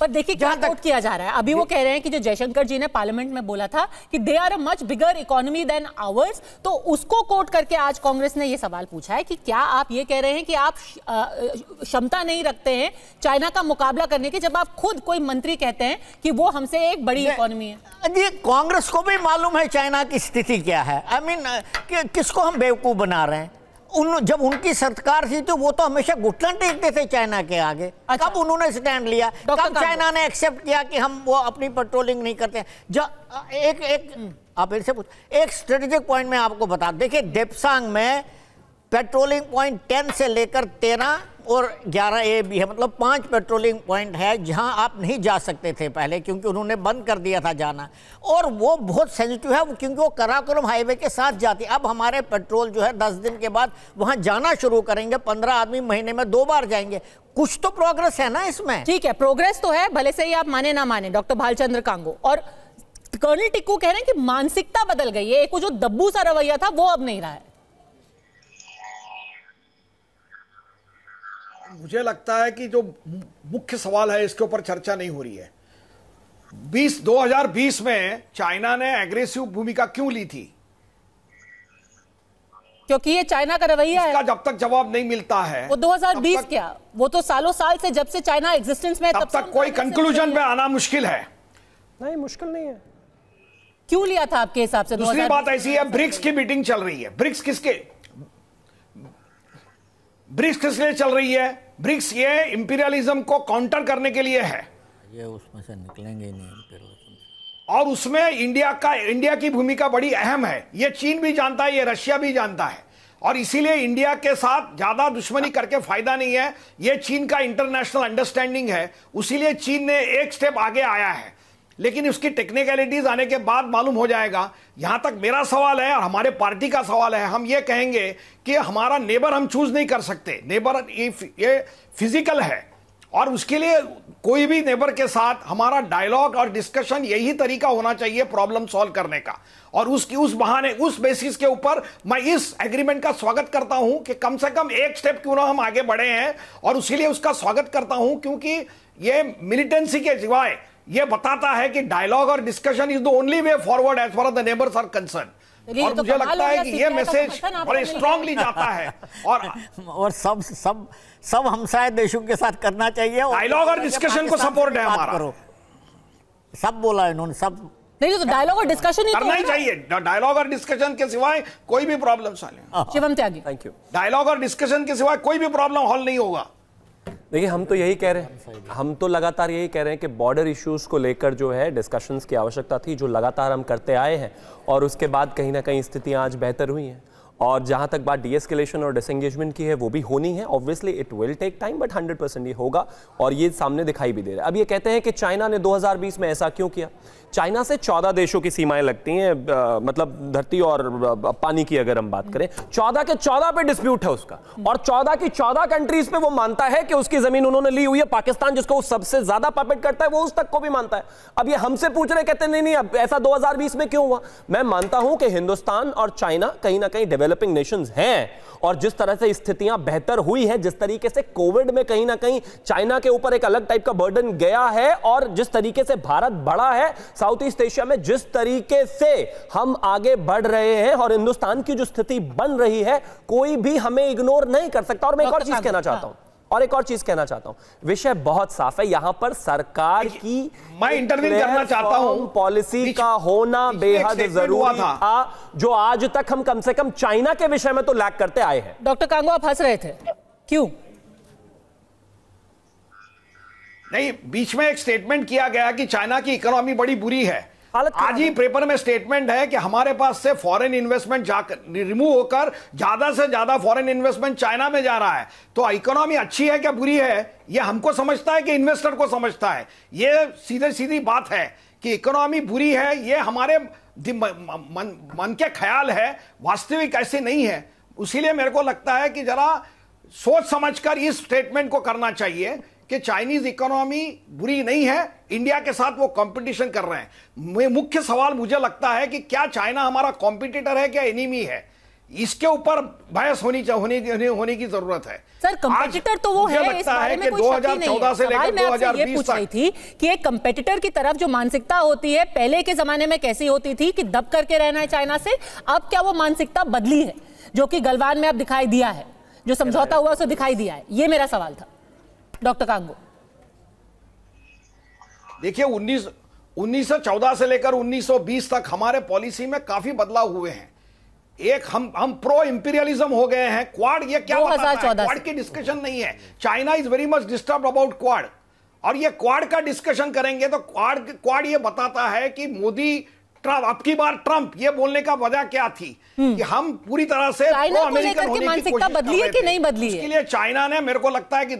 पर देखिए क्या कोट किया जा रहा है अभी वो कह रहे हैं कि जो जयशंकर जी ने पार्लियामेंट में बोला था कि they are a much bigger economy than ours तो उसको कोट करके आज कांग्रेस ने ये सवाल पूछा है कि क्या आप ये कह रहे हैं कि आप क्षमता नहीं रखते हैं चाइना का मुकाबला करने की जब आप खुद कोई मंत्री कहते हैं कि वो हमसे एक बड़ी इकोनॉमी है जी कांग्रेस को भी मालूम है चाइना की स्थिति क्या है आई I मीन mean, कि, किसको हम बेवकूफ बना रहे हैं उन जब उनकी सरकार थी तो वो तो हमेशा घुटन टेकते थे चाइना के आगे अच्छा। कब उन्होंने स्टैंड लिया कब चाइना ने एक्सेप्ट किया कि हम वो अपनी पेट्रोलिंग नहीं करते जब एक एक आप इनसे पूछ एक स्ट्रेटेजिक पॉइंट में आपको बता देखिए देपसांग में पेट्रोलिंग पॉइंट टेन से लेकर तेरह और ग्यारह ए भी है मतलब पांच पेट्रोलिंग पॉइंट है जहां आप नहीं जा सकते थे पहले क्योंकि उन्होंने बंद कर दिया था जाना और वो बहुत सेंसिटिव है क्योंकि वो कराकोरम हाईवे के साथ जाती अब हमारे पेट्रोल जो है दस दिन के बाद वहाँ जाना शुरू करेंगे पंद्रह आदमी महीने में दो बार जाएंगे कुछ तो प्रोग्रेस है ना इसमें ठीक है प्रोग्रेस तो है भले से ही आप माने ना माने डॉक्टर भालचंद्र कांगो और कर्नल टिक्कू कह रहे हैं कि मानसिकता बदल गई है एक वो जो दब्बू सा रवैया था वो अब नहीं रहा है मुझे लगता है कि जो मुख्य सवाल है इसके ऊपर चर्चा नहीं हो रही है 20 2020 में चाइना ने एग्रेसिव भूमिका क्यों ली थी क्योंकि ये चाइना का रवैया है जब तक जवाब नहीं मिलता है वो 2020 तक, क्या वो तो सालों साल से जब से चाइना एग्जिस्टेंस में तब, तब तक कोई कंक्लूजन में आना मुश्किल है नहीं मुश्किल नहीं है क्यों लिया था आपके हिसाब से दूसरी बात ऐसी है ब्रिक्स की मीटिंग चल रही है ब्रिक्स किसके ब्रिक्स किस लिए चल रही है ब्रिक्स ये इंपीरियलिज्म को काउंटर करने के लिए है ये उसमें से निकलेंगे नहीं और उसमें इंडिया का इंडिया की भूमिका बड़ी अहम है ये चीन भी जानता है ये रशिया भी जानता है और इसीलिए इंडिया के साथ ज्यादा दुश्मनी करके फायदा नहीं है ये चीन का इंटरनेशनल अंडरस्टैंडिंग है उसीलिए चीन ने एक स्टेप आगे आया है लेकिन उसकी टेक्निकलिटीज आने के बाद मालूम हो जाएगा यहां तक मेरा सवाल है और हमारे पार्टी का सवाल है हम ये कहेंगे कि हमारा नेबर हम चूज नहीं कर सकते नेबर ये फिजिकल है और उसके लिए कोई भी नेबर के साथ हमारा डायलॉग और डिस्कशन यही तरीका होना चाहिए प्रॉब्लम सॉल्व करने का और उसकी उस बहाने उस बेसिस के ऊपर मैं इस एग्रीमेंट का स्वागत करता हूं कि कम से कम एक स्टेप क्यों ना हम आगे बढ़े हैं और उसके लिए उसका स्वागत करता हूं क्योंकि ये मिलिटेंसी के सिवाय ये बताता है कि डायलॉग और discussion is the only way forward as far the neighbours are concern और तो मुझे लगता है कि ये तो मैसेज बड़े स्ट्रांगली जाता है और और सब सब सब हमसाय देशों के साथ करना चाहिए डायलॉग और डिस्कशन को सपोर्ट है हमारा सब बोला इन्होंने सब नहीं तो डायलॉग और डिस्कशन ही तो करना ही चाहिए डायलॉग और डिस्कशन के सिवाय कोई भी प्रॉब्लम सॉल्व हाँ, हाँ। Shivam Tyagi thank you dialogue और डिस्कशन के सिवाय कोई भी प्रॉब्लम हॉल नहीं होगा देखिए हम तो यही कह रहे हैं हम तो लगातार यही कह रहे हैं कि बॉर्डर इश्यूज को लेकर जो है डिस्कशंस की आवश्यकता थी जो लगातार हम करते आए हैं और उसके बाद कहीं ना कहीं स्थितियां आज बेहतर हुई हैं और जहां तक बात डीएसकेलेशन और डिसंगेजमेंट की है वो भी होनी है obviously it will take time but 100 percent ये होगा और ये सामने दिखाई भी दे रहा है अब ये कहते हैं कि चाइना ने 2020 में ऐसा क्यों किया चाइना से 14 देशों की सीमाएं लगती हैं मतलब धरती और पानी की अगर हम बात करें चौदह के चौदह पे डिस्प्यूट है उसका और चौदह की चौदह कंट्रीज पे वो मानता है कि उसकी जमीन उन्होंने ली हुई है पाकिस्तान जिसको सबसे ज्यादा पपेट करता है वो उस तक को भी मानता है अब ये हमसे पूछ रहे कहते नहीं नहीं अब ऐसा दो में क्यों हुआ मैं मानता हूं कि हिंदुस्तान और चाइना कहीं ना कहीं डेवलप डेवलपिंग नेशंस हैं और जिस तरह से स्थितियां बेहतर हुई हैं जिस तरीके से कोविड में कहीं ना कहीं चाइना के ऊपर एक अलग टाइप का बर्डन गया है और जिस तरीके से भारत बढ़ा है साउथ ईस्ट एशिया में जिस तरीके से हम आगे बढ़ रहे हैं और हिंदुस्तान की जो स्थिति बन रही है कोई भी हमें इग्नोर नहीं कर सकता और मैं एक और चीज कहना चाहता हाँ। हूं और एक और चीज कहना चाहता हूं विषय बहुत साफ है यहां पर सरकार की मैं इंटरव्यू करना चाहता हूं पॉलिसी का होना बेहद जरूरी था।, था जो आज तक हम कम से कम चाइना के विषय में तो लैक करते आए हैं डॉक्टर कांगो आप हंस रहे थे क्यों नहीं बीच में एक स्टेटमेंट किया गया कि चाइना की इकोनॉमी बड़ी बुरी है हालत आज ही पेपर में स्टेटमेंट है कि हमारे पास से फॉरेन इन्वेस्टमेंट जाकर रिमूव होकर ज्यादा से ज्यादा फॉरेन इन्वेस्टमेंट चाइना में जा रहा है तो इकोनॉमी अच्छी है क्या बुरी है यह हमको समझता है कि इन्वेस्टर को समझता है ये सीधे सीधी बात है कि इकोनॉमी बुरी है ये हमारे मन, मन के ख्याल है वास्तविक ऐसे नहीं है उसीलिए मेरे को लगता है कि जरा सोच समझकर इस स्टेटमेंट को करना चाहिए कि चाइनीज इकोनॉमी बुरी नहीं है इंडिया के साथ वो कंपटीशन कर रहे हैं मुख्य सवाल मुझे लगता है कि क्या चाइना हमारा कॉम्पिटिटर है क्या एनिमी है इसके ऊपर बहस होनी होने, होने की जरूरत है सर कंपेटिटर तो वो है बारे है नहीं है से लेकर पूछ रही थी कि एक कंपेटिटर की तरफ जो मानसिकता होती है पहले के जमाने में कैसी होती थी कि दब करके रहना है चाइना से अब क्या वो मानसिकता बदली है जो कि गलवान में अब दिखाई दिया है जो समझौता हुआ उसे दिखाई दिया है ये मेरा सवाल था डॉक्टर कांगो देखिए उन्नीस 1914 से लेकर 1920 तक हमारे पॉलिसी में काफी बदलाव हुए हैं एक हम हम प्रो इंपीरियलिज्म हो गए हैं क्वाड ये क्या क्वाड की डिस्कशन नहीं है China is very much disturb about Quad और ये क्वाड का डिस्कशन करेंगे तो क्वाड क्वाड ये बताता है कि मोदी ट्रंप अब की बार ट्रंप ये बोलने का वजह क्या थी हम्म। कि हम पूरी तरह से प्रो अमेरिकन होने की कोशिश बदली है कि नहीं बदली इसके लिए चाइना ने मेरे को लगता है कि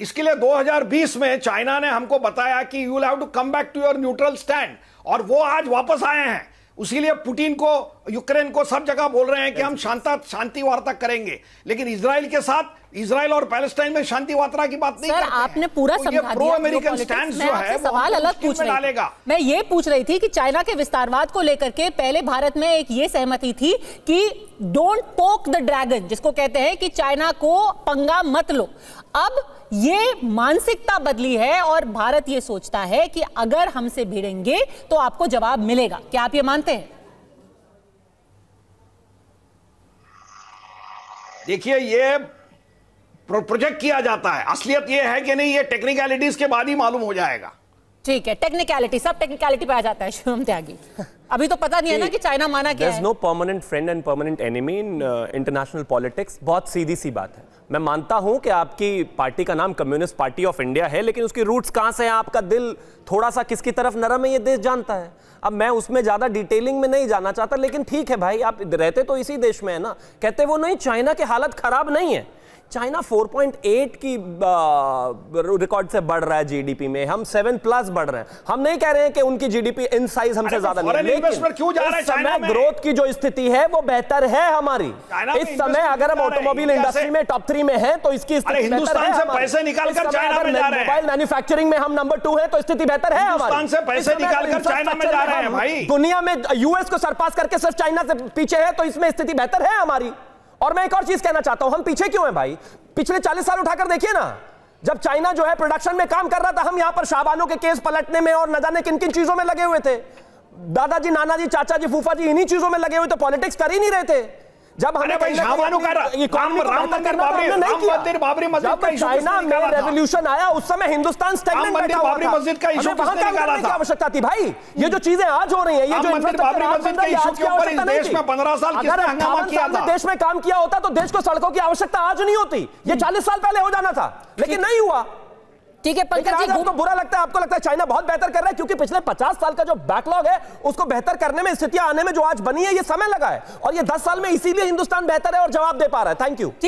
इसके लिए 2020 में चाइना ने हमको बताया कि you have to come back to your neutral stand और वो आज वापस आए हैं उसी लिए पुतिन को यूक्रेन को सब जगह बोल रहे हैं कि हम शांता शांति वार्ता करेंगे लेकिन इसराइल के साथ इसराइल और पैलेस्टाइन में शांति वार्ता की बात नहीं सर आपने पूरा तो समझा प्रो अमेरिकन स्टैंड जो है सवाल अलग पूछ रही डालेगा मैं ये पूछ रही थी कि चाइना के विस्तारवाद को लेकर के पहले भारत में एक ये सहमति थी कि डोंट पोक द ड्रैगन जिसको कहते हैं कि चाइना को पंगा मत लो अब ये मानसिकता बदली है और भारत ये सोचता है कि अगर हमसे भिड़ेंगे तो आपको जवाब मिलेगा क्या आप ये मानते हैं देखिए ये प्रो, प्रोजेक्ट किया जाता है असलियत ये है कि नहीं ये टेक्निकलिटीज के बाद ही मालूम हो जाएगा ठीक है टेक्निकलिटी सब टेक्निकलिटी पे आ जाता है शुभम त्यागी अभी तो पता नहीं है ना कि चाइना माना क्या है no permanent friend and permanent enemy in international politics बहुत सीधी सी बात है मैं मानता हूं कि आपकी पार्टी का नाम कम्युनिस्ट पार्टी ऑफ इंडिया है लेकिन उसकी रूट्स कहां से हैं आपका दिल थोड़ा सा किसकी तरफ नरम है ये देश जानता है अब मैं उसमें ज़्यादा डिटेलिंग में नहीं जाना चाहता लेकिन ठीक है भाई आप रहते तो इसी देश में है ना कहते वो नहीं चाइना की हालत खराब नहीं है चाइना 4.8 की रिकॉर्ड से बढ़ रहा है जीडीपी में हम 7 प्लस बढ़ रहे हैं हम नहीं कह रहे हैं कि उनकी जीडीपी इन साइज हमसे तो ज्यादा नहीं लेकिन क्यों जा रहा है समय ग्रोथ की जो स्थिति है वो बेहतर है हमारी इस समय अगर हम ऑटोमोबाइल इंडस्ट्री में टॉप थ्री में है तो इसकी हिंदुस्तान से पैसे निकाल कर मोबाइल मैन्युफैक्चरिंग में हम नंबर टू है तो स्थिति बेहतर है दुनिया में यूएस को सरपास करके सिर्फ चाइना से पीछे है तो इसमें स्थिति बेहतर है हमारी और मैं एक और चीज कहना चाहता हूं हम पीछे क्यों हैं भाई पिछले 40 साल उठाकर देखिए ना जब चाइना जो है प्रोडक्शन में काम कर रहा था हम यहां पर शाहबानों के केस पलटने में और न जाने किन किन चीजों में लगे हुए थे दादाजी नानाजी चाचा जी फूफा जी इन्हीं चीजों में लगे हुए थे तो पॉलिटिक्स कर ही नहीं रहे थे जब रेवल्यूशन तो आया उस समय हिंदुस्तान आवश्यकता थी भाई ये जो चीजें आज हो रही है ये जो देश में काम किया होता तो देश को सड़कों की आवश्यकता आज नहीं होती ये चालीस साल पहले हो जाना था लेकिन नहीं हुआ ठीक है पंकज जी आपको तो बुरा लगता है आपको लगता है चाइना बहुत बेहतर कर रहा है क्योंकि पिछले 50 साल का जो बैकलॉग है उसको बेहतर करने में स्थितियां आने में जो आज बनी है ये समय लगा है और ये 10 साल में इसीलिए हिंदुस्तान बेहतर है और जवाब दे पा रहा है थैंक यू